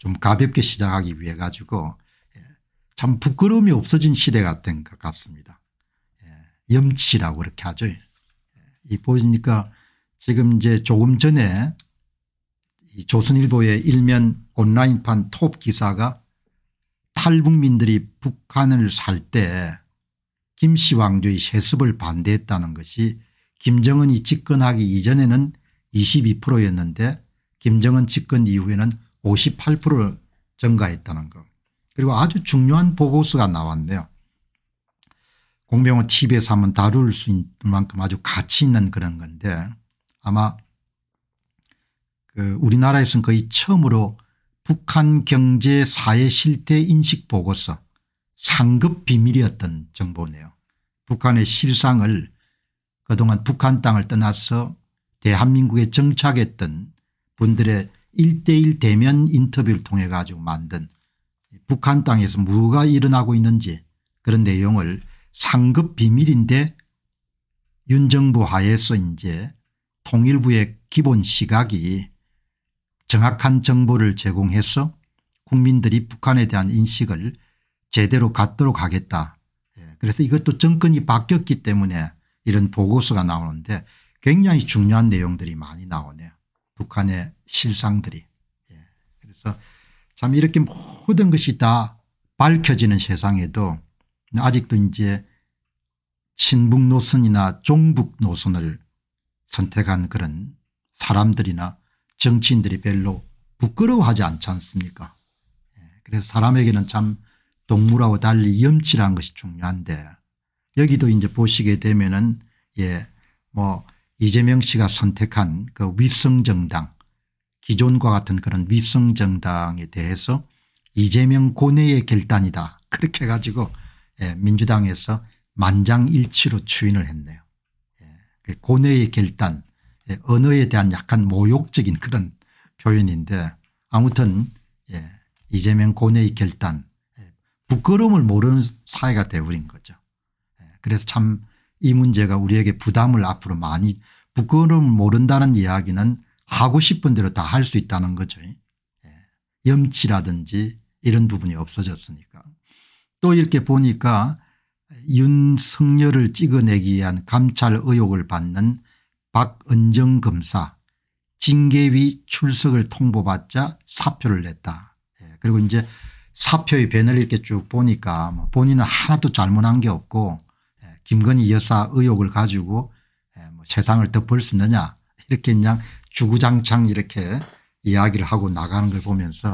좀 가볍게 시작하기 위해 가지고 예, 참 부끄러움이 없어진 시대 가된 것 같습니다. 예, 염치라고 그렇게 하죠. 예, 이 보시니까 지금 이제 조금 전에 조선일보의 일면 온라인판 톱 기사가 탈북민들이 북한을 살 때 김씨 왕조의 세습을 반대했다는 것이 김정은이 집권하기 이전에는 22%였는데 김정은 집권 이후에는 58% 증가했다는 것. 그리고 아주 중요한 보고서가 나왔네요. 공병호 TV에서 한번 다룰 수 있는 만큼 아주 가치 있는 그런 건데 아마 그 우리나라에서는 거의 처음으로 북한 경제 사회 실태 인식 보고서 상급 비밀이었던 정보네요. 북한의 실상을 그동안 북한 땅을 떠나서 대한민국에 정착했던 분들의 1대1 대면 인터뷰를 통해 가지고 만든 북한 땅에서 뭐가 일어나고 있는지 그런 내용을 상급 비밀인데 윤정부 하에서 이제 통일부의 기본 시각이 정확한 정보를 제공해서 국민들이 북한에 대한 인식을 제대로 갖도록 하겠다. 예, 그래서 이것도 정권이 바뀌었기 때문에 이런 보고서가 나오는데 굉장히 중요한 내용들이 많이 나오네요. 북한의 실상들이. 예. 그래서 참 이렇게 모든 것이 다 밝혀지는 세상에도 아직도 이제 친북 노선이나 종북 노선을 선택한 그런 사람들이나 정치인들이 별로 부끄러워하지 않지 않습니까 예. 그래서 사람에게는 참 동물하고 달리 염치라는 것이 중요한데 여기도 이제 보시게 되면은 예, 뭐 이재명 씨가 선택한 그 윗성정당 기존과 같은 그런 위성정당에 대해서 이재명 고뇌의 결단이다 그렇게 가지고 예, 민주당에서 만장일치로 추인을 했네요. 예, 그 고뇌의 결단 예, 언어에 대한 약간 모욕적인 그런 표현인데 아무튼 예, 이재명 고뇌의 결단 예, 부끄러움을 모르는 사회가 되어버린 거죠. 예, 그래서 참이 문제가 우리에게 부담을 앞으로 많이 부끄러움 을 모른다는 이야기는 하고 싶은 대로 다 할 수 있다는 거죠. 예. 염치라든지 이런 부분이 없어졌으니까. 또 이렇게 보니까 윤석열을 찍어내기 위한 감찰 의혹을 받는 박은정 검사 징계위 출석을 통보받자 사표를 냈다. 예. 그리고 이제 사표의 배너를 이렇게 쭉 보니까 뭐 본인은 하나도 잘못한 게 없고 김건희 여사 의혹을 가지고 예, 뭐 세상을 덮을 수 있느냐 이렇게 그냥 주구장창 이렇게 이야기를 하고 나가는 걸 보면서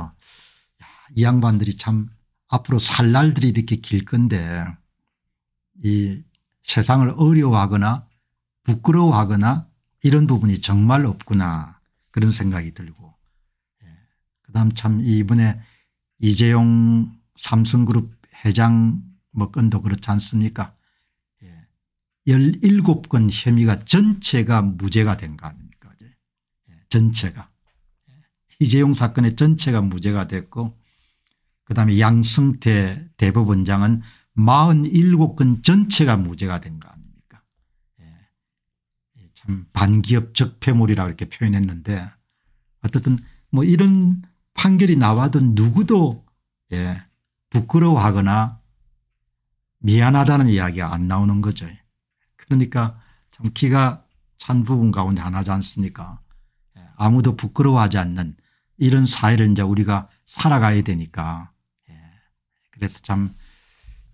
야, 이 양반들이 참 앞으로 살 날들이 이렇게 길 건데 이 세상을 어려워하거나 부끄러워하거나 이런 부분이 정말 없구나 그런 생각이 들고 예. 그다음 참 이번에 이재용 삼성그룹 회장 뭐 건도 그렇지 않습니까 17건 혐의가 전체가 무죄가 된 거 아닙니까 이제 예, 전체가 예, 이재용 사건의 전체가 무죄가 됐고 그다음에 양승태 대법원장은 47건 전체가 무죄가 된 거 아닙니까 예, 참 반기업 적폐몰이라고 이렇게 표현했는데 어떻든 뭐 이런 판결이 나와도 누구도 부끄러워하거나 미안하다는 이야기가 안 나오는 거죠. 그러니까 참 기가 찬 부분 가운데 하나지 않습니까 예, 아무도 부끄러워하지 않는 이런 사회를 이제 우리가 살아가야 되니까 예, 그래서 참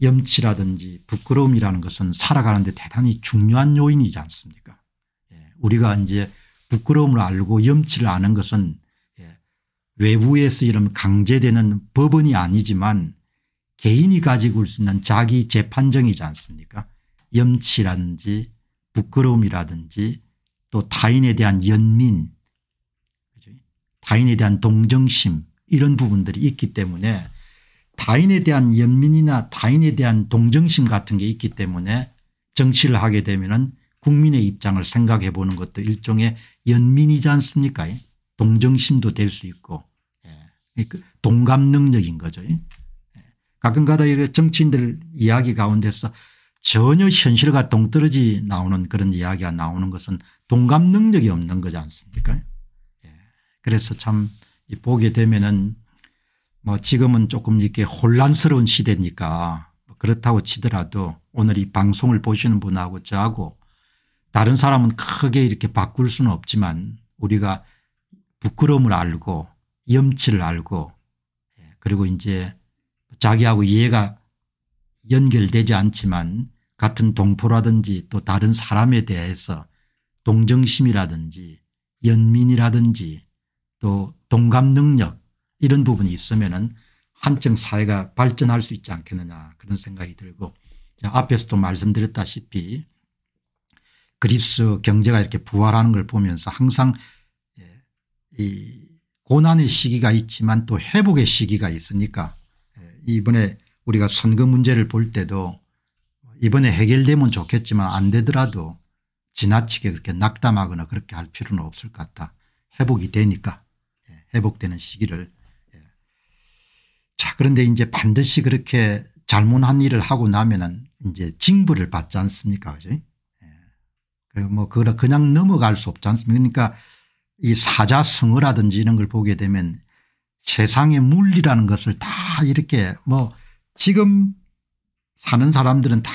염치라든지 부끄러움이라는 것은 살아가는데 대단히 중요한 요인이지 않습니까 예, 우리가 이제 부끄러움을 알고 염치를 아는 것은 외부에서 이런 강제되는 법원이 아니지만 개인이 가지고 올 수 있는 자기 재판정이지 않습니까 염치라든지 부끄러움이라든지 또 타인에 대한 연민 타인에 대한 동정심 이런 부분들이 있기 때문에 타인에 대한 연민이나 타인에 대한 동정심 같은 게 있기 때문에 정치를 하게 되면 국민의 입장을 생각해 보는 것도 일종의 연민이지 않습니까 예? 동정심도 될 수 있고 예. 그 동감 능력인 거죠. 예. 가끔가다 이렇게 정치인들 이야기 가운데서 전혀 현실과 동떨어지 나오는 그런 이야기가 나오는 것은 동감 능력이 없는 거지 않습니까 예. 그래서 참 보게 되면은 뭐 지금은 조금 이렇게 혼란스러운 시대니까 뭐 그렇다고 치더라도 오늘 이 방송을 보시는 분하고 저하고 다른 사람은 크게 이렇게 바꿀 수는 없지만 우리가 부끄러움을 알고 염치를 알고 예. 그리고 이제 자기하고 이해가 연결되지 않지만 같은 동포라든지 또 다른 사람에 대해서 동정심이라든지 연민이라든지 또 동감 능력 이런 부분이 있으면 은 한층 사회가 발전할 수 있지 않겠느냐 그런 생각이 들고 앞에서도 말씀드렸다시피 그리스 경제가 이렇게 부활하는 걸 보면서 항상 예, 이 고난의 시기가 있지만 또 회복의 시기가 있으니까 예, 이번에 우리가 선거 문제를 볼 때도 이번에 해결되면 좋겠지만 안 되더라도 지나치게 그렇게 낙담하거나 그렇게 할 필요는 없을 것 같다. 회복이 되니까 예, 회복되는 시기를 예. 자 그런데 이제 반드시 그렇게 잘못한 일을 하고 나면은 이제 징벌을 받지 않습니까 그죠? 뭐그 예. 뭐 그냥 넘어갈 수 없지 않습니까 그러니까 이 사자성어라든지 이런 걸 보게 되면 세상의 물리라는 것을 다 이렇게 뭐 지금 사는 사람들은 다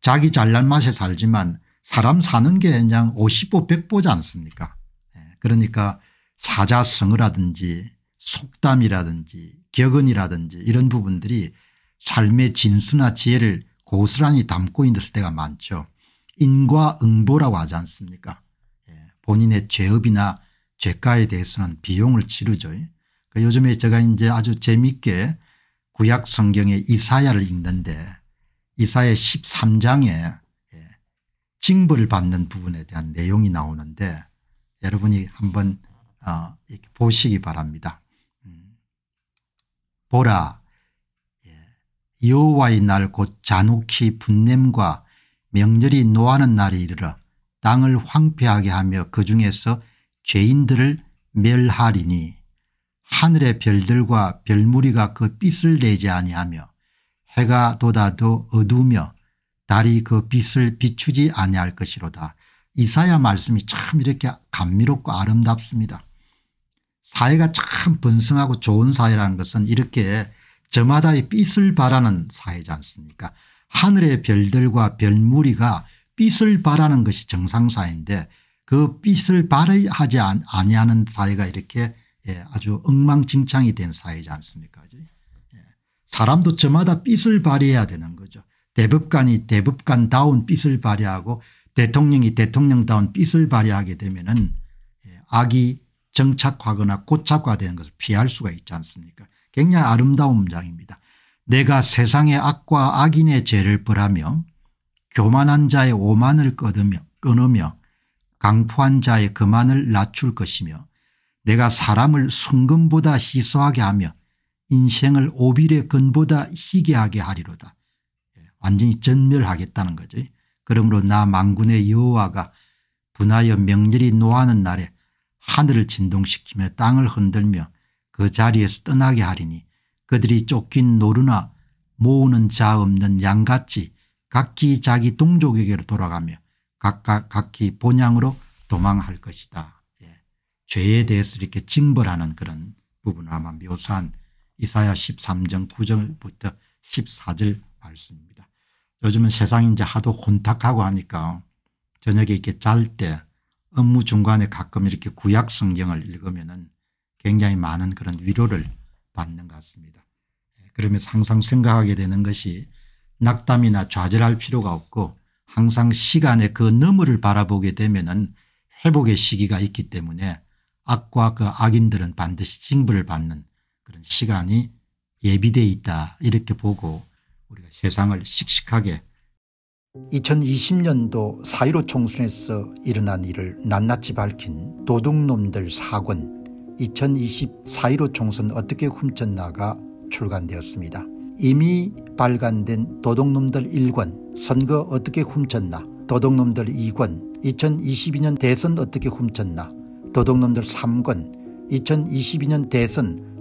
자기 잘난 맛에 살지만 사람 사는 게 그냥 50보 100보지 않습니까 예, 그러니까 사자성어라든지 속담이라든지 격언이라든지 이런 부분들이 삶의 진수나 지혜를 고스란히 담고 있을 때가 많죠. 인과응보라고 하지 않습니까 예, 본인의 죄업이나 죄가에 대해서는 비용을 치르죠. 그 요즘에 제가 이제 아주 재미있게 구약 성경의 이사야를 읽는데 이사의 13장에 예, 징벌을 받는 부분에 대한 내용이 나오는데 여러분이 한번 어, 보시기 바랍니다. 음. 보라 예, 여호와의 날 곧 잔혹히 분냄과 명절이 노하는 날이 이르러 땅을 황폐하게 하며 그 중에서 죄인들을 멸하리니 하늘의 별들과 별무리가 그 빛을 내지 아니하며 해가 돋아도 어두우며 달이 그 빛을 비추지 아니할 것이로다. 이사야 말씀이 참 이렇게 감미롭고 아름답습니다. 사회가 참 번성하고 좋은 사회라는 것은 이렇게 저마다의 빛을 바라는 사회지 않습니까 하늘의 별들과 별무리가 빛을 바라는 것이 정상사인데 그 빛을 발하지 아니하는 사회가 이렇게 예, 아주 엉망진창이 된 사회지 않습니까 사람도 저마다 빛을 발휘해야 되는 거죠. 대법관이 대법관다운 빚을 발휘하고 대통령이 대통령다운 빚을 발휘하게 되면 은 예, 악이 정착하거나 고착화되는 것을 피할 수가 있지 않습니까 굉장히 아름다운 문장입니다. 내가 세상의 악과 악인의 죄를 벌하며 교만한 자의 오만을 끊으며, 끊으며 강포한 자의 그만을 낮출 것이며 내가 사람을 순금보다 희소하게 하며 인생을 오빌의 근보다 희귀하게 하리로다. 예, 완전히 전멸하겠다는 거죠. 그러므로 나 망군의 여호와가 분하여 명렬히 노하는 날에 하늘을 진동시키며 땅을 흔들며 그 자리에서 떠나게 하리니 그들이 쫓긴 노르나 모으는 자 없는 양같이 각기 자기 동족에게로 돌아가며 각각 각기 본향으로 도망할 것이다. 예. 죄에 대해서 이렇게 징벌하는 그런 부분을 아마 묘사한 이사야 13장 9절부터 14절 말씀입니다. 요즘은 세상이 이제 하도 혼탁하고 하니까 저녁에 이렇게 잘 때 업무 중간에 가끔 이렇게 구약 성경을 읽으면 굉장히 많은 그런 위로를 받는 것 같습니다. 그러면 항상 생각하게 되는 것이 낙담이나 좌절할 필요가 없고 항상 시간의 그 너머를 바라보게 되면 회복의 시기가 있기 때문에 악과 그 악인들은 반드시 징벌을 받는 그런 시간이 예비되어 있다 이렇게 보고 우리가 세상을 씩씩하게 2020년도 4.15 총선에서 일어난 일을 낱낱이 밝힌 도둑놈들 사권 2020 4.15 총선 어떻게 훔쳤나가 출간되었습니다. 이미 발간된 도둑놈들 1권 선거 어떻게 훔쳤나 도둑놈들 2권 2022년 대선 어떻게 훔쳤나 도둑놈들 3권 2022년 대선